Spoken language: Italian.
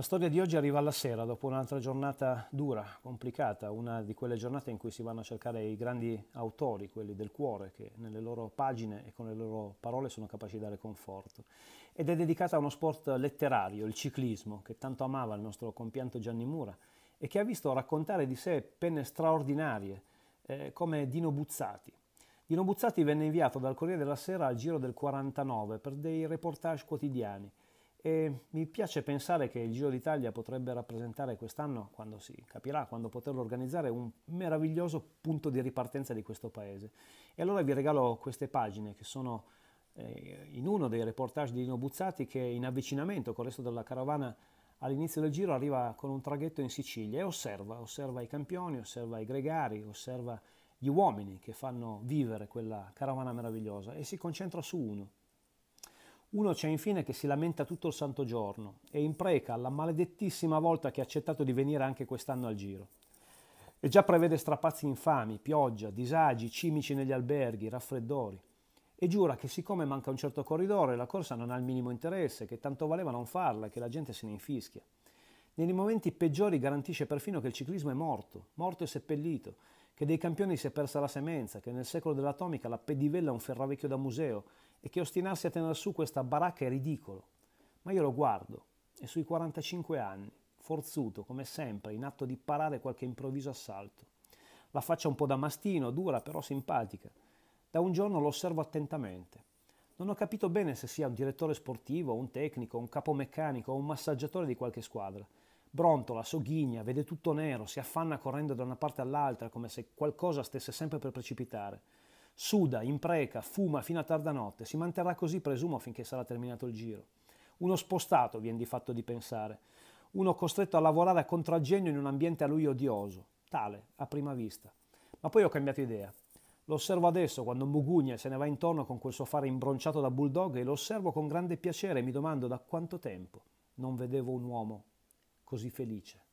La storia di oggi arriva alla sera, dopo un'altra giornata dura, complicata, una di quelle giornate in cui si vanno a cercare i grandi autori, quelli del cuore, che nelle loro pagine e con le loro parole sono capaci di dare conforto. Ed è dedicata a uno sport letterario, il ciclismo, che tanto amava il nostro compianto Gianni Mura e che ha visto raccontare di sé penne straordinarie, eh, come Dino Buzzati. Dino Buzzati venne inviato dal Corriere della Sera al giro del 49 per dei reportage quotidiani e mi piace pensare che il Giro d'Italia potrebbe rappresentare quest'anno, quando si capirà, quando poterlo organizzare, un meraviglioso punto di ripartenza di questo paese. E allora vi regalo queste pagine che sono eh, in uno dei reportage di Lino Buzzati che in avvicinamento con il resto della carovana all'inizio del giro arriva con un traghetto in Sicilia e osserva, osserva i campioni, osserva i gregari, osserva gli uomini che fanno vivere quella carovana meravigliosa e si concentra su uno, uno c'è infine che si lamenta tutto il santo giorno e impreca alla maledettissima volta che ha accettato di venire anche quest'anno al giro. E già prevede strapazzi infami, pioggia, disagi, cimici negli alberghi, raffreddori. E giura che siccome manca un certo corridore la corsa non ha il minimo interesse, che tanto valeva non farla e che la gente se ne infischia. Nei momenti peggiori garantisce perfino che il ciclismo è morto, morto e seppellito, che dei campioni si è persa la semenza, che nel secolo dell'atomica la pedivella è un ferravecchio da museo e che ostinarsi a tener su questa baracca è ridicolo. Ma io lo guardo, e sui 45 anni, forzuto come sempre, in atto di parare qualche improvviso assalto. La faccia un po' da mastino, dura però simpatica. Da un giorno lo osservo attentamente. Non ho capito bene se sia un direttore sportivo, un tecnico, un capomeccanico o un massaggiatore di qualche squadra. Brontola, sogghigna, vede tutto nero, si affanna correndo da una parte all'altra come se qualcosa stesse sempre per precipitare suda, impreca, fuma fino a tarda notte, si manterrà così presumo finché sarà terminato il giro. Uno spostato viene di fatto di pensare, uno costretto a lavorare a contraggenio in un ambiente a lui odioso, tale, a prima vista. Ma poi ho cambiato idea. Lo osservo adesso quando Mugugna se ne va intorno con quel suo fare imbronciato da bulldog e lo osservo con grande piacere e mi domando da quanto tempo non vedevo un uomo così felice.